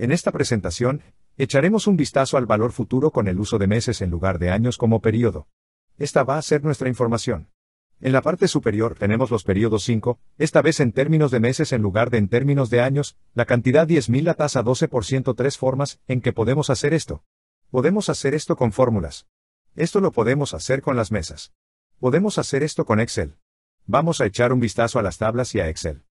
En esta presentación, echaremos un vistazo al valor futuro con el uso de meses en lugar de años como periodo. Esta va a ser nuestra información. En la parte superior tenemos los periodos 5, esta vez en términos de meses en lugar de en términos de años, la cantidad 10.000 la tasa 12% tres formas en que podemos hacer esto. Podemos hacer esto con fórmulas. Esto lo podemos hacer con las mesas. Podemos hacer esto con Excel. Vamos a echar un vistazo a las tablas y a Excel.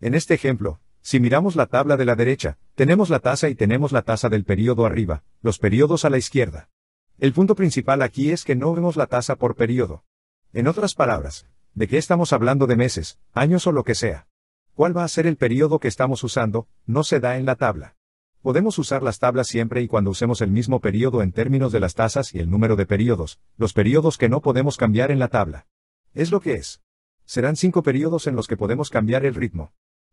En este ejemplo, si miramos la tabla de la derecha, tenemos la tasa y tenemos la tasa del periodo arriba, los periodos a la izquierda. El punto principal aquí es que no vemos la tasa por periodo. En otras palabras, ¿de qué estamos hablando de meses, años o lo que sea? ¿Cuál va a ser el periodo que estamos usando? No se da en la tabla. Podemos usar las tablas siempre y cuando usemos el mismo periodo en términos de las tasas y el número de periodos, los periodos que no podemos cambiar en la tabla. Es lo que es. Serán cinco periodos en los que podemos cambiar el ritmo.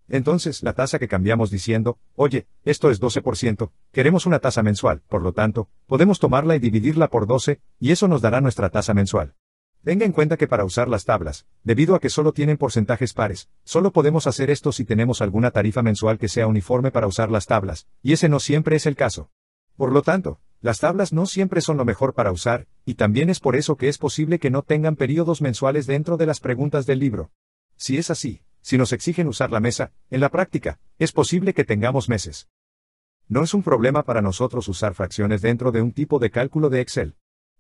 Entonces, la tasa que cambiamos diciendo, oye, esto es 12%, queremos una tasa mensual, por lo tanto, podemos tomarla y dividirla por 12, y eso nos dará nuestra tasa mensual. Tenga en cuenta que para usar las tablas, debido a que solo tienen porcentajes pares, solo podemos hacer esto si tenemos alguna tarifa mensual que sea uniforme para usar las tablas, y ese no siempre es el caso. Por lo tanto, las tablas no siempre son lo mejor para usar, y también es por eso que es posible que no tengan periodos mensuales dentro de las preguntas del libro. Si es así, si nos exigen usar la mesa, en la práctica, es posible que tengamos meses. No es un problema para nosotros usar fracciones dentro de un tipo de cálculo de Excel.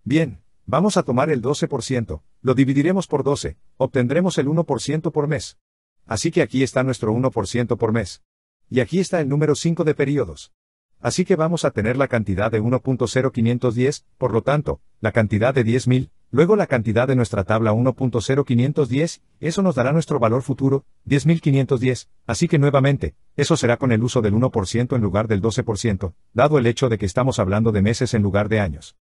Bien, vamos a tomar el 12%, lo dividiremos por 12, obtendremos el 1% por mes. Así que aquí está nuestro 1% por mes. Y aquí está el número 5 de periodos. Así que vamos a tener la cantidad de 1.0510, por lo tanto, la cantidad de 10.000, Luego la cantidad de nuestra tabla 1.0510, eso nos dará nuestro valor futuro, 10.510, así que nuevamente, eso será con el uso del 1% en lugar del 12%, dado el hecho de que estamos hablando de meses en lugar de años.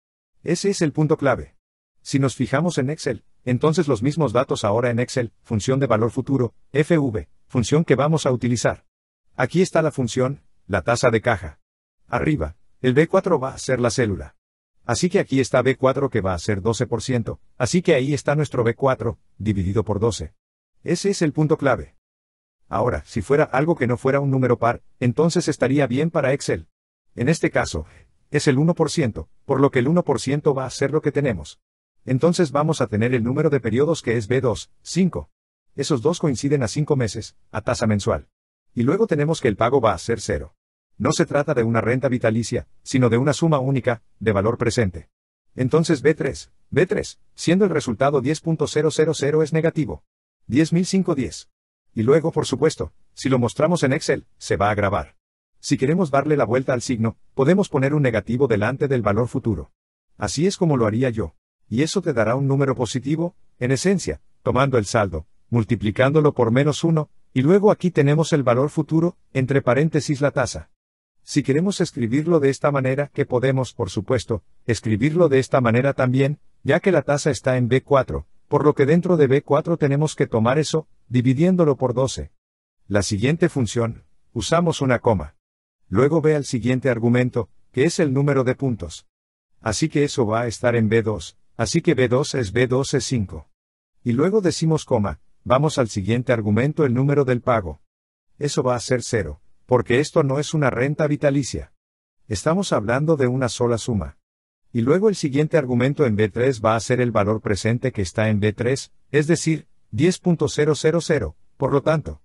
Ese es el punto clave. Si nos fijamos en Excel, entonces los mismos datos ahora en Excel, función de valor futuro, FV, función que vamos a utilizar. Aquí está la función, la tasa de caja. Arriba, el B4 va a ser la célula. Así que aquí está B4 que va a ser 12%, así que ahí está nuestro B4, dividido por 12. Ese es el punto clave. Ahora, si fuera algo que no fuera un número par, entonces estaría bien para Excel. En este caso, es el 1%, por lo que el 1% va a ser lo que tenemos. Entonces vamos a tener el número de periodos que es B2, 5. Esos dos coinciden a 5 meses, a tasa mensual. Y luego tenemos que el pago va a ser 0. No se trata de una renta vitalicia, sino de una suma única, de valor presente. Entonces B3, B3, siendo el resultado 10.000 es negativo. 10.510. Y luego, por supuesto, si lo mostramos en Excel, se va a grabar. Si queremos darle la vuelta al signo, podemos poner un negativo delante del valor futuro. Así es como lo haría yo. Y eso te dará un número positivo, en esencia, tomando el saldo, multiplicándolo por menos 1, y luego aquí tenemos el valor futuro, entre paréntesis la tasa. Si queremos escribirlo de esta manera, que podemos, por supuesto, escribirlo de esta manera también, ya que la tasa está en B4, por lo que dentro de B4 tenemos que tomar eso, dividiéndolo por 12. La siguiente función, usamos una coma. Luego ve al siguiente argumento, que es el número de puntos. Así que eso va a estar en B2, así que B2 es B2 es 5. Y luego decimos coma, vamos al siguiente argumento el número del pago. Eso va a ser 0. Porque esto no es una renta vitalicia. Estamos hablando de una sola suma. Y luego el siguiente argumento en B3 va a ser el valor presente que está en B3, es decir, 10.000, por lo tanto,